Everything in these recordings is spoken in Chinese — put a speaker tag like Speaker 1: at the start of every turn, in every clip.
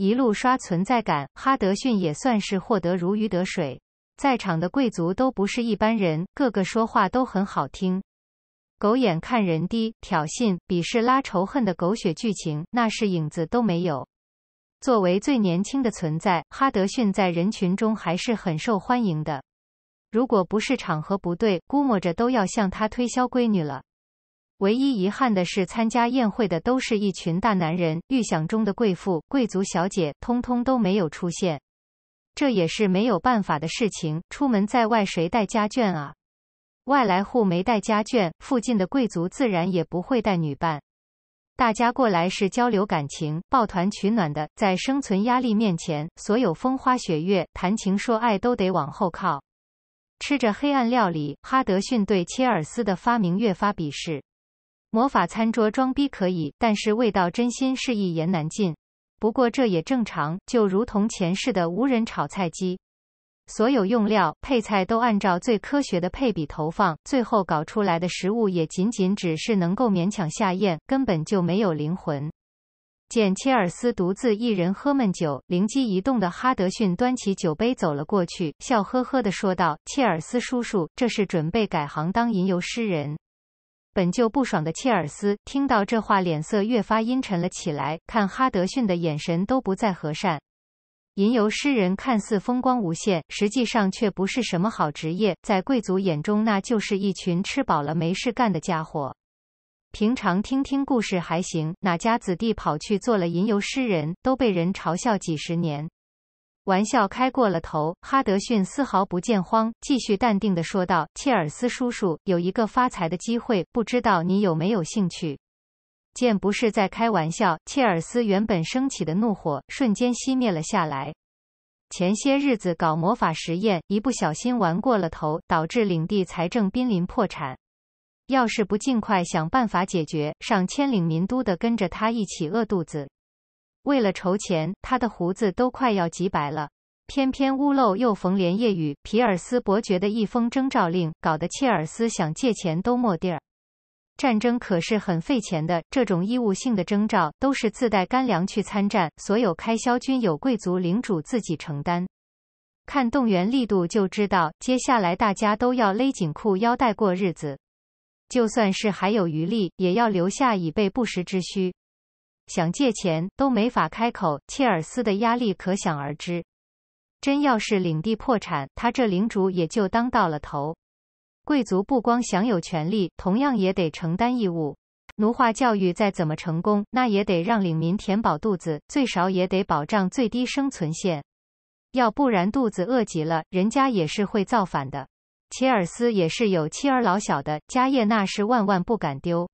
Speaker 1: 一路刷存在感，哈德逊也算是获得如鱼得水。在场的贵族都不是一般人，个个说话都很好听。狗眼看人低，挑衅、鄙视、拉仇恨的狗血剧情那是影子都没有。作为最年轻的存在，哈德逊在人群中还是很受欢迎的。如果不是场合不对，估摸着都要向他推销闺女了。唯一遗憾的是，参加宴会的都是一群大男人，预想中的贵妇、贵族小姐通通都没有出现。这也是没有办法的事情。出门在外，谁带家眷啊？外来户没带家眷，附近的贵族自然也不会带女伴。大家过来是交流感情、抱团取暖的，在生存压力面前，所有风花雪月、谈情说爱都得往后靠。吃着黑暗料理，哈德逊对切尔斯的发明越发鄙视。魔法餐桌装逼可以，但是味道真心是一言难尽。不过这也正常，就如同前世的无人炒菜机，所有用料配菜都按照最科学的配比投放，最后搞出来的食物也仅仅只是能够勉强下咽，根本就没有灵魂。见切尔斯独自一人喝闷酒，灵机一动的哈德逊端起酒杯走了过去，笑呵呵地说道：“切尔斯叔叔，这是准备改行当吟游诗人？”本就不爽的切尔斯听到这话，脸色越发阴沉了起来，看哈德逊的眼神都不再和善。吟游诗人看似风光无限，实际上却不是什么好职业，在贵族眼中，那就是一群吃饱了没事干的家伙。平常听听故事还行，哪家子弟跑去做了吟游诗人，都被人嘲笑几十年。玩笑开过了头，哈德逊丝毫不见慌，继续淡定地说道：“切尔斯叔叔有一个发财的机会，不知道你有没有兴趣？”见不是在开玩笑，切尔斯原本升起的怒火瞬间熄灭了下来。前些日子搞魔法实验，一不小心玩过了头，导致领地财政濒临破产。要是不尽快想办法解决，上千领民都得跟着他一起饿肚子。为了筹钱，他的胡子都快要几白了。偏偏屋漏又逢连夜雨，皮尔斯伯爵的一封征召令，搞得切尔斯想借钱都没地儿。战争可是很费钱的，这种义务性的征召都是自带干粮去参战，所有开销均由贵族领主自己承担。看动员力度就知道，接下来大家都要勒紧裤腰带过日子。就算是还有余力，也要留下以备不时之需。想借钱都没法开口，切尔斯的压力可想而知。真要是领地破产，他这领主也就当到了头。贵族不光享有权利，同样也得承担义务。奴化教育再怎么成功，那也得让领民填饱肚子，最少也得保障最低生存线。要不然肚子饿极了，人家也是会造反的。切尔斯也是有妻儿老小的，家业那是万万不敢丢。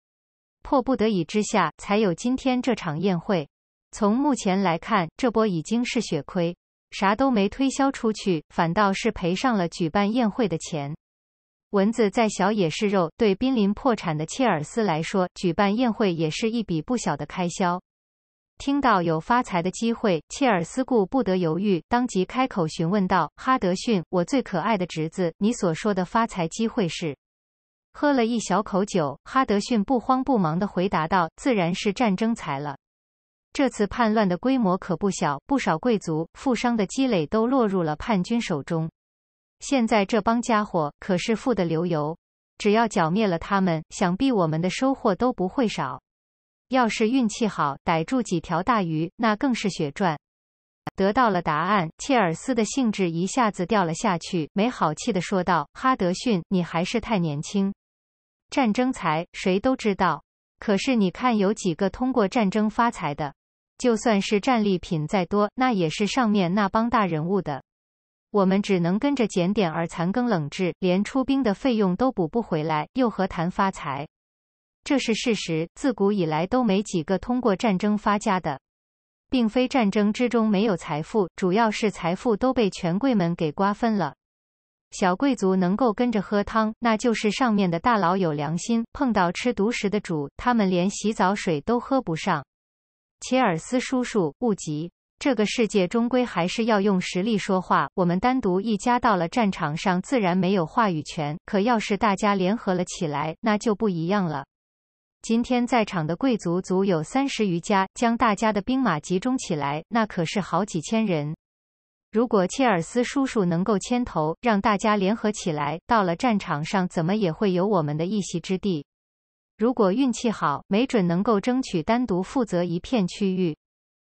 Speaker 1: 迫不得已之下，才有今天这场宴会。从目前来看，这波已经是血亏，啥都没推销出去，反倒是赔上了举办宴会的钱。蚊子再小也是肉，对濒临破产的切尔斯来说，举办宴会也是一笔不小的开销。听到有发财的机会，切尔斯顾不得犹豫，当即开口询问道：“哈德逊，我最可爱的侄子，你所说的发财机会是？”喝了一小口酒，哈德逊不慌不忙的回答道：“自然是战争财了。这次叛乱的规模可不小，不少贵族富商的积累都落入了叛军手中。现在这帮家伙可是富得流油，只要剿灭了他们，想必我们的收获都不会少。要是运气好，逮住几条大鱼，那更是血赚。”得到了答案，切尔斯的兴致一下子掉了下去，没好气地说道：“哈德逊，你还是太年轻。”战争财谁都知道，可是你看有几个通过战争发财的？就算是战利品再多，那也是上面那帮大人物的。我们只能跟着捡点，而残羹冷炙，连出兵的费用都补不回来，又何谈发财？这是事实，自古以来都没几个通过战争发家的，并非战争之中没有财富，主要是财富都被权贵们给瓜分了。小贵族能够跟着喝汤，那就是上面的大佬有良心；碰到吃独食的主，他们连洗澡水都喝不上。切尔斯叔叔，勿急，这个世界终归还是要用实力说话。我们单独一家到了战场上，自然没有话语权；可要是大家联合了起来，那就不一样了。今天在场的贵族足有三十余家，将大家的兵马集中起来，那可是好几千人。如果切尔斯叔叔能够牵头，让大家联合起来，到了战场上，怎么也会有我们的一席之地。如果运气好，没准能够争取单独负责一片区域，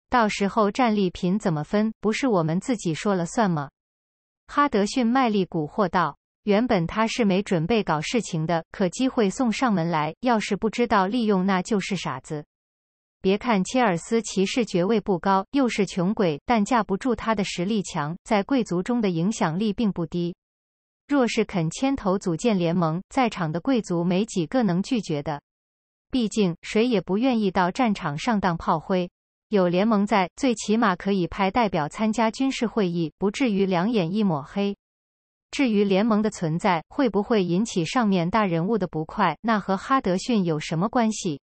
Speaker 1: 到时候战利品怎么分，不是我们自己说了算吗？哈德逊卖力蛊惑道：“原本他是没准备搞事情的，可机会送上门来，要是不知道利用，那就是傻子。”别看切尔斯骑士爵位不高，又是穷鬼，但架不住他的实力强，在贵族中的影响力并不低。若是肯牵头组建联盟，在场的贵族没几个能拒绝的。毕竟谁也不愿意到战场上当炮灰，有联盟在，最起码可以派代表参加军事会议，不至于两眼一抹黑。至于联盟的存在会不会引起上面大人物的不快，那和哈德逊有什么关系？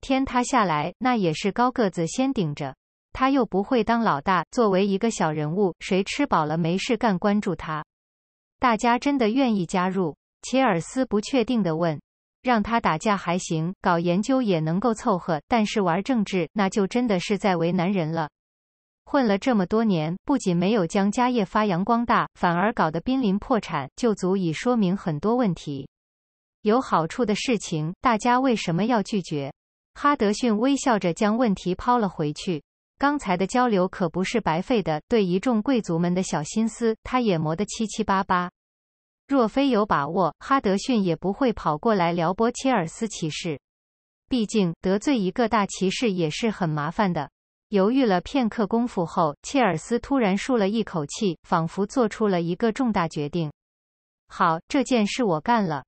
Speaker 1: 天塌下来，那也是高个子先顶着。他又不会当老大，作为一个小人物，谁吃饱了没事干关注他？大家真的愿意加入？切尔斯不确定地问。让他打架还行，搞研究也能够凑合，但是玩政治那就真的是在为难人了。混了这么多年，不仅没有将家业发扬光大，反而搞得濒临破产，就足以说明很多问题。有好处的事情，大家为什么要拒绝？哈德逊微笑着将问题抛了回去，刚才的交流可不是白费的。对一众贵族们的小心思，他也磨得七七八八。若非有把握，哈德逊也不会跑过来撩拨切尔斯骑士。毕竟得罪一个大骑士也是很麻烦的。犹豫了片刻功夫后，切尔斯突然舒了一口气，仿佛做出了一个重大决定：“好，这件事我干了。”